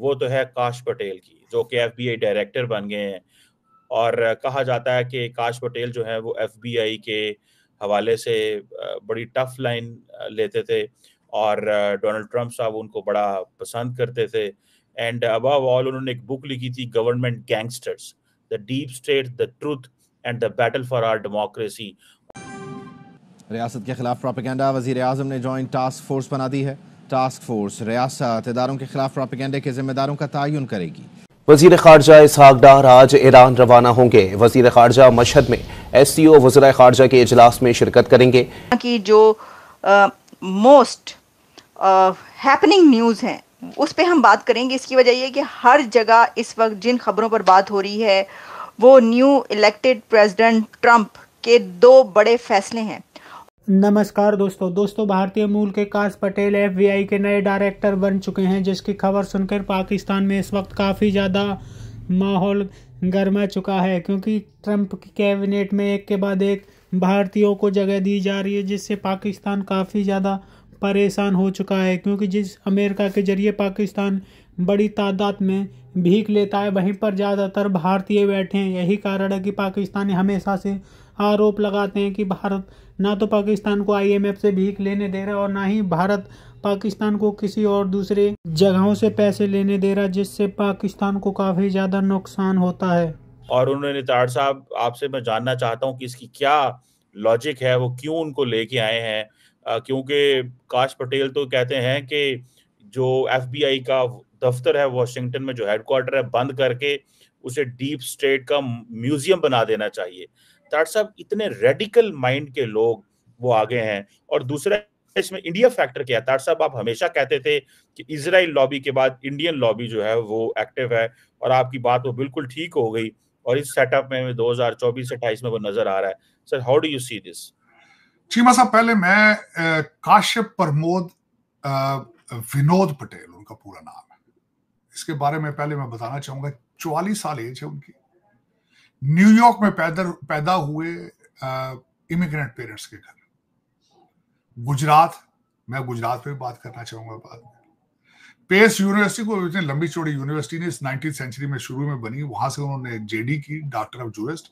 वो तो है काश पटेल की जो कि एफ डायरेक्टर बन गए हैं और कहा जाता है कि काश पटेल जो है वो एफ के हवाले से बड़ी टफ लाइन लेते थे और डोनाल्ड ट्रंप साहब उनको बड़ा पसंद करते थे एंड अब ऑल उन्होंने एक बुक लिखी थी government gangsters the deep state the truth and the battle for our democracy रियासत के खिलाफ प्रोपेगेंडा वजीर आजम ने जॉइंट टास्क फोर्स बना दी है टास्क फोर्स रियासत इदारों के खिलाफ प्रोपिगेंडे के जिम्मेदारों का तयन करेगी वजीर खारजा इसहाक डार आज ईरान रवाना होंगे वजीर खारजा मशहद में एस सी ओ वजरा खारजा के अजलास में शिरकत करेंगे की जो मोस्ट हैपनिंग न्यूज़ है उस पर हम बात करेंगे इसकी वजह यह कि हर जगह इस वक्त जिन खबरों पर बात हो रही है वो न्यू इलेक्टेड प्रेसिडेंट ट्रंप के दो बड़े फैसले हैं नमस्कार दोस्तों दोस्तों भारतीय मूल के काश पटेल एफबीआई के नए डायरेक्टर बन चुके हैं जिसकी खबर सुनकर पाकिस्तान में इस वक्त काफ़ी ज़्यादा माहौल गर्मा चुका है क्योंकि ट्रंप की कैबिनेट में एक के बाद एक भारतीयों को जगह दी जा रही है जिससे पाकिस्तान काफ़ी ज़्यादा परेशान हो चुका है क्योंकि जिस अमेरिका के जरिए पाकिस्तान बड़ी तादाद में भीख लेता है वहीं पर ज़्यादातर भारतीय बैठे हैं यही कारण है कि पाकिस्तान हमेशा से आरोप लगाते हैं कि भारत ना तो पाकिस्तान को आईएमएफ से भीख लेने दे रहा और ना ही भारत पाकिस्तान को किसी और दूसरे जगहों से पैसे लेने दे रहा जिससे पाकिस्तान को काफ़ी ज़्यादा नुकसान होता है और उन्होंने तार साहब आपसे मैं जानना चाहता हूँ कि इसकी क्या लॉजिक है वो क्यों उनको लेके आए हैं क्योंकि काश पटेल तो कहते हैं कि जो एफ का दफ्तर है वॉशिंगटन में जो हेडक्वार्टर है बंद करके उसे डीप स्टेट का म्यूजियम बना देना चाहिए तार साहब इतने रेडिकल माइंड के लोग वो आगे हैं और दूसरा इसमें इंडिया फैक्टर क्या तार साहब आप हमेशा कहते थे कि इसराइल लॉबी के बाद इंडियन लॉबी जो है वो एक्टिव है और आपकी बात वो बिल्कुल ठीक हो गई और इस सेटअप में दो हजार चौबीस अट्ठाईस में वो नजर आ रहा है sir how do you see this Cheema साहब पहले मैं काश्यप प्रमोद विनोद पटेल उनका पूरा नाम है इसके बारे में पहले मैं बताना चाहूंगा चौवालीस साल एज है उनकी न्यूयॉर्क में पैदा पैदा हुए इमिग्रेंट पेरेंट्स के घर गुजरात मैं गुजरात पे बात करना चाहूंगा बाद में पेस यूनिवर्सिटी को इतनी लंबी चौड़ी यूनिवर्सिटी ने इस नाइनटीन सेंचुरी में शुरू में बनी वहां से उन्होंने जेडी की डॉक्टर ऑफ जूरिस्ट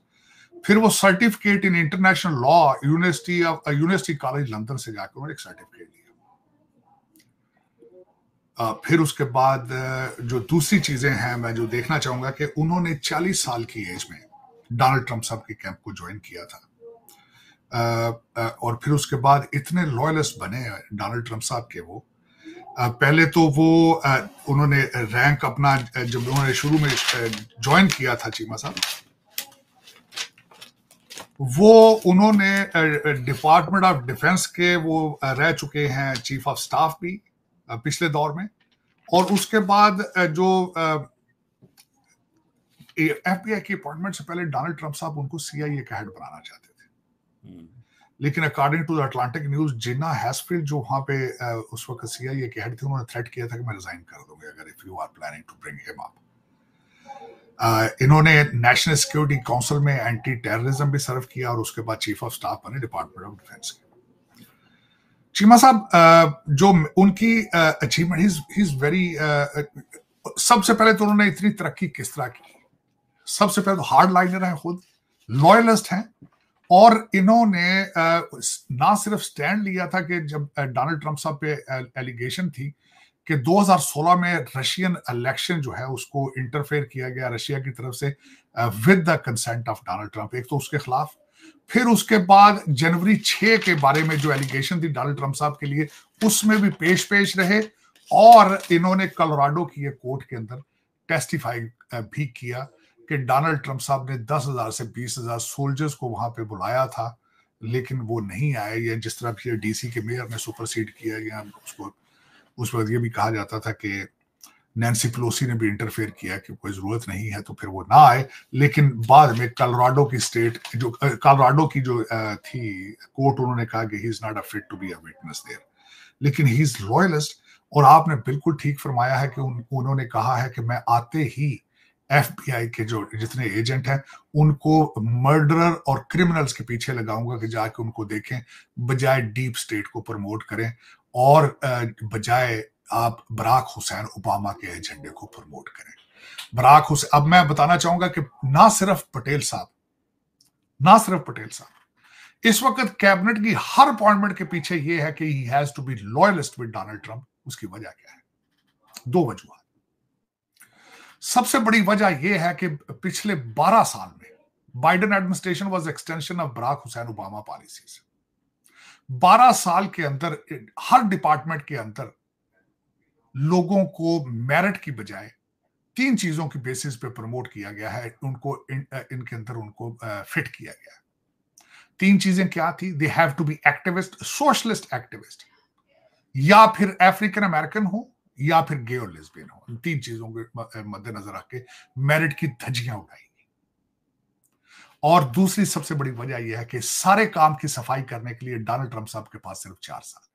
फिर वो certificate in international law university of university college London से जाकर उन्होंने एक सर्टिफिकेट लिया फिर उसके बाद जो दूसरी चीजें हैं मैं जो देखना चाहूंगा कि उन्होंने 40 साल की एज में डोनाल्ड ट्रंप साहब के कैंप को ज्वाइन किया था और फिर उसके बाद इतने लॉयलिस्ट बने डोनाल्ड ट्रंप साहब के वो पहले तो वो उन्होंने रैंक अपना जब उन्होंने शुरू में ज्वाइन किया था चीमा साहब वो उन्होंने डिपार्टमेंट ऑफ डिफेंस के वो रह चुके हैं चीफ ऑफ स्टाफ भी पिछले दौर में और उसके बाद जो एफबीआई के अपॉइंटमेंट से पहले डोनाल्ड ट्रंप साहब उनको सीआईए का हेड बनाना चाहते थे हम्म। लेकिन according to the Atlantic news Gina Hasfield जो वहां पे उस वक्त सीआईए के हेड थे उन्होंने थ्रेट किया था कि मैं रिजाइन कर दूंगी अगर if you are planning to bring him up इन्होंने नेशनल सिक्योरिटी काउंसिल में एंटी टेररिज्म भी सर्व किया और उसके बाद चीफ ऑफ स्टाफ बने डिपार्टमेंट ऑफ डिफेंस के चीमा साहब जो उनकी अचीवमेंट इज वेरी सबसे पहले तो उन्होंने इतनी तरक्की किस तरह की सबसे पहले तो हार्ड लाइनर है खुद लॉयलिस्ट हैं और इन्होंने ना सिर्फ स्टैंड लिया था कि जब डोनाल्ड ट्रंप साहब पे एलिगेशन थी कि 2016 में रशियन इलेक्शन जो है उसको इंटरफेयर किया गया रशिया की तरफ से with the consent of Donald Trump एक तो उसके खिलाफ फिर उसके बाद जनवरी 6 के बारे में जो एलिगेशन थी डोनाल्ड ट्रंप साहब के लिए उसमें भी पेश पेश रहे और इन्होंने कलोराडो की कोर्ट के अंदर टेस्टिफाई भी किया कि डोनाल्ड ट्रंप साहब ने दस हजार से बीस हजार सोल्जर्स को वहां पे बुलाया था लेकिन वो नहीं आए या जिस तरह फिर डीसी के मेयर ने सुपरसीड किया या उसको उस वक्त ये भी कहा जाता था कि नैन्सी पलोसी ने भी इंटरफेयर किया कि कोई जरूरत नहीं है तो फिर वो ना आए लेकिन बाद में कलराडो की स्टेट जो कलराडो की जो थी कोर्ट उन्होंने कहा कि he is not a fit to be a witness there लेकिन ही इज लॉयलिस्ट और आपने बिल्कुल ठीक फरमाया है कि उन, उन्होंने कहा है कि मैं आते ही एफबीआई के जो जितने एजेंट हैं उनको मर्डरर और क्रिमिनल्स के पीछे लगाऊंगा कि जाके उनको देखें बजाय डीप स्टेट को प्रमोट करें और बजाय आप बराक हुसैन ओबामा के एजेंडे को प्रमोट करें बराक हुसैन अब मैं बताना चाहूंगा कि ना सिर्फ पटेल साहब ना सिर्फ पटेल साहब इस वक्त कैबिनेट की हर अपॉइंटमेंट के पीछे यह है कि he has to be loyalist with Donald Trump उसकी वजह क्या है दो वजूहत सबसे बड़ी वजह यह है कि पिछले 12 साल में Biden administration was extension of Barack Hussein Obama policy 12 साल के अंदर हर डिपार्टमेंट के अंदर लोगों को मेरिट की बजाय तीन चीजों की बेसिस पे प्रमोट किया गया है उनको इन, इनके अंदर उनको फिट किया गया है तीन चीजें क्या थी they have to be activist socialist activist या फिर अफ्रीकन अमेरिकन हो या फिर गे और लेस्बियन हो इन तीन चीजों के मद्देनजर रख के मेरिट की धज्जियां उड़ाई और दूसरी सबसे बड़ी वजह यह है कि सारे काम की सफाई करने के लिए डोनाल्ड ट्रंप साहब के पास सिर्फ चार साल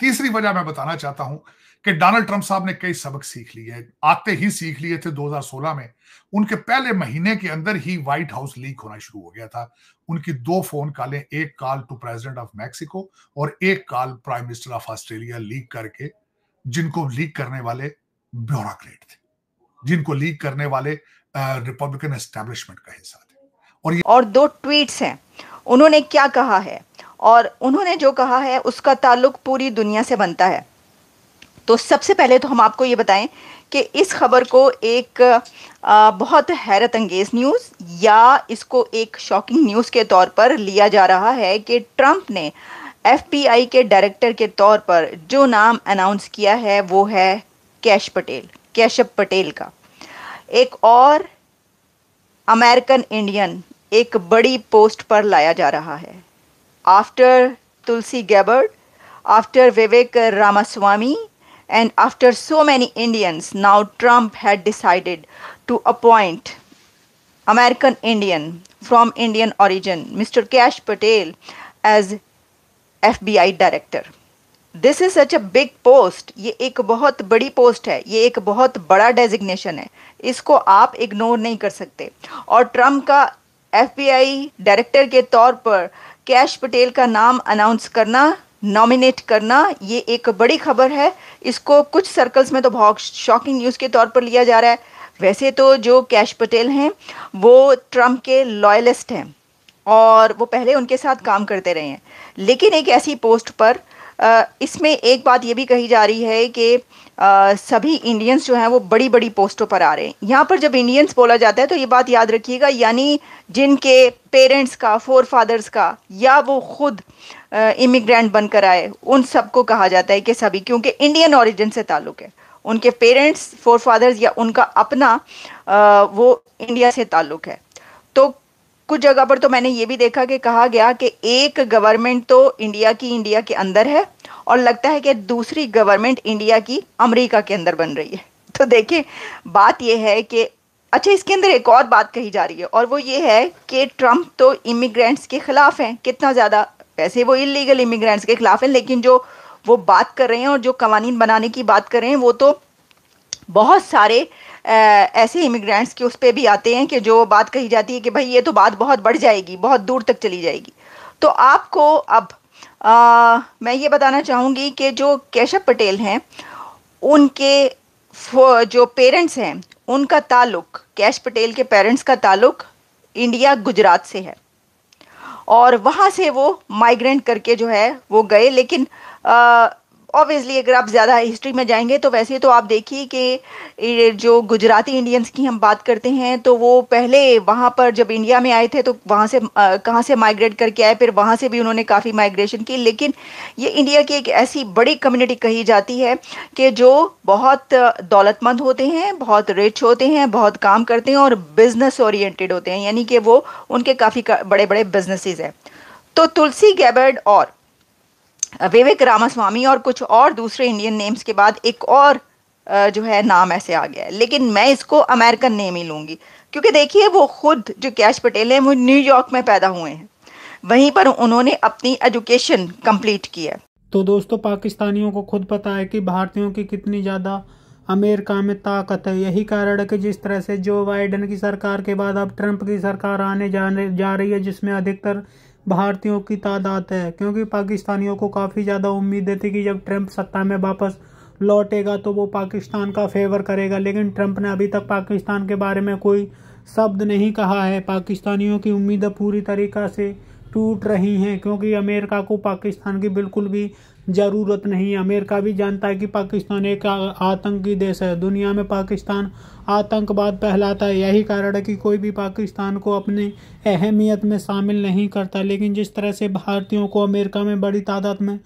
तीसरी वजह मैं बताना चाहता हूं कि डोनाल्ड ट्रंप साहब ने कई सबक सीख लिए आते ही सीख लिए थे 2016 में उनके पहले महीने के अंदर ही व्हाइट हाउस लीक होना शुरू हो गया था उनकी दो फोन कॉलें एक call to president of Mexico और एक call prime minister of Australia leak करके जिनको लीक करने वाले ब्यूरोक्रेट थे जिनको लीक करने वाले रिपब्लिकन एस्टेब्लिशमेंट का हिस्सा थे और ये और दो ट्वीट्स हैं उन्होंने क्या कहा है और उन्होंने जो कहा है उसका ताल्लुक पूरी दुनिया से बनता है तो सबसे पहले तो हम आपको ये बताएं कि इस खबर को एक बहुत हैरत अंगेज़ न्यूज़ या इसको एक शॉकिंग न्यूज़ के तौर पर लिया जा रहा है कि ट्रंप ने एफपीआई के डायरेक्टर के तौर पर जो नाम अनाउंस किया है वो है कैश पटेल कैशप पटेल का एक और अमेरिकन इंडियन एक बड़ी पोस्ट पर लाया जा रहा है after Tulsi Gabbard after Vivek Ramaswamy and after so many Indians now Trump had decided to appoint American Indian from Indian origin, mister Kash Patel as I director this is such a big post ये एक बहुत बड़ी पोस्ट है ये एक बहुत बड़ा डेजिग्नेशन है इसको आप इग्नोर नहीं कर सकते और ट्रम्प का आई डायरेक्टर के तौर पर कैश पटेल का नाम अनाउंस करना नॉमिनेट करना ये एक बड़ी खबर है इसको कुछ सर्कल्स में तो बहुत शॉकिंग न्यूज़ के तौर पर लिया जा रहा है वैसे तो जो कैश पटेल हैं वो ट्रम्प के लॉयलिस्ट हैं और वो पहले उनके साथ काम करते रहे हैं लेकिन एक ऐसी पोस्ट पर इसमें एक बात ये भी कही जा रही है कि सभी इंडियंस जो हैं वो बड़ी बड़ी पोस्टों पर आ रहे हैं यहाँ पर जब इंडियंस बोला जाता है तो ये बात याद रखिएगा यानी जिनके पेरेंट्स का फोर फादर्स का या वो खुद इमिग्रेंट बनकर आए उन सबको कहा जाता है कि सभी क्योंकि इंडियन ऑरिजिन से ताल्लुक़ है उनके पेरेंट्स फोर फादर्स या उनका अपना आ, वो इंडिया से ताल्लुक़ है तो कुछ जगह पर तो मैंने ये भी देखा कि कहा गया कि एक गवर्नमेंट तो इंडिया की इंडिया के अंदर है और लगता है कि दूसरी गवर्नमेंट इंडिया की अमेरिका के अंदर बन रही है तो देखिए बात यह है कि अच्छा इसके अंदर एक और बात कही जा रही है और वो ये है कि ट्रंप तो इमिग्रेंट्स के ख़िलाफ़ हैं कितना ज़्यादा वैसे वो इलीगल इमिग्रेंट्स के ख़िलाफ़ हैं लेकिन जो वो बात कर रहे हैं और जो कवानीन बनाने की बात कर रहे हैं वो तो बहुत सारे ऐसे इमिग्रेंट्स के उस पर भी आते हैं कि जो बात कही जाती है कि भाई ये तो बात बहुत बढ़ जाएगी बहुत दूर तक चली जाएगी तो आपको अब आ, मैं ये बताना चाहूँगी कि जो केशव पटेल हैं उनके जो पेरेंट्स हैं उनका ताल्लुक कैश पटेल के पेरेंट्स का ताल्लुक इंडिया गुजरात से है और वहाँ से वो माइग्रेंट करके जो है वो गए लेकिन आ, ऑब्वियसली अगर आप ज़्यादा हिस्ट्री में जाएंगे तो वैसे तो आप देखिए कि जो गुजराती इंडियंस की हम बात करते हैं तो वो पहले वहाँ पर जब इंडिया में आए थे तो वहाँ से कहाँ से माइग्रेट करके आए फिर वहाँ से भी उन्होंने काफ़ी माइग्रेशन की लेकिन ये इंडिया की एक ऐसी बड़ी कम्युनिटी कही जाती है कि जो बहुत दौलतमंद होते हैं बहुत रिच होते हैं बहुत काम करते हैं और बिज़नेस ओरिएंटेड होते हैं यानी कि वो उनके काफ़ी बड़े बड़े बिजनेसिस हैं तो तुलसी गैबर्ड और विवेक रामास्वामी और कुछ और दूसरे इंडियन नेम्स के बाद एक और जो है नाम ऐसे आ गया है लेकिन मैं इसको अमेरिकन नेम ही लूँगी क्योंकि देखिए वो खुद जो कैश पटेल हैं वो न्यूयॉर्क में पैदा हुए हैं वहीं पर उन्होंने अपनी एजुकेशन कंप्लीट की है तो दोस्तों पाकिस्तानियों को खुद पता है कि भारतीयों की कितनी ज़्यादा अमेरिका में ताकत है यही कारण है कि जिस तरह से जो बाइडन की सरकार के बाद अब ट्रंप की सरकार आने जाने जा रही है जिसमें अधिकतर भारतीयों की तादाद है क्योंकि पाकिस्तानियों को काफ़ी ज़्यादा उम्मीदें थी कि जब ट्रंप सत्ता में वापस लौटेगा तो वो पाकिस्तान का फेवर करेगा लेकिन ट्रंप ने अभी तक पाकिस्तान के बारे में कोई शब्द नहीं कहा है पाकिस्तानियों की उम्मीदें पूरी तरीक़ा से टूट रही हैं क्योंकि अमेरिका को पाकिस्तान की बिल्कुल भी ज़रूरत नहीं अमेरिका भी जानता है कि पाकिस्तान एक आतंकी देश है दुनिया में पाकिस्तान आतंकवाद फैलाता है यही कारण है कि कोई भी पाकिस्तान को अपने अहमियत में शामिल नहीं करता लेकिन जिस तरह से भारतीयों को अमेरिका में बड़ी तादाद में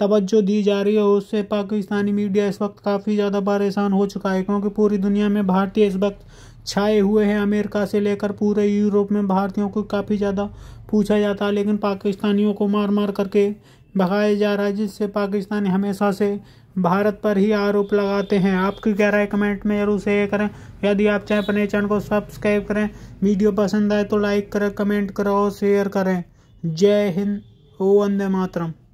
तवज्जो दी जा रही है उससे पाकिस्तानी मीडिया इस वक्त काफ़ी ज़्यादा परेशान हो चुका है क्योंकि पूरी दुनिया में भारतीय इस वक्त छाए हुए हैं अमेरिका से लेकर पूरे यूरोप में भारतीयों को काफ़ी ज़्यादा पूछा जाता है लेकिन पाकिस्तानियों को मार मार करके भगाया जा रहा है जिससे पाकिस्तानी हमेशा से भारत पर ही आरोप लगाते हैं आपकी क्या राय कमेंट में जरूर शेयर करें यदि आप चाहें अपने चैनल को सब्सक्राइब करें वीडियो पसंद आए तो लाइक करें कमेंट करो और शेयर करें जय हिंद ओ वंदे मातरम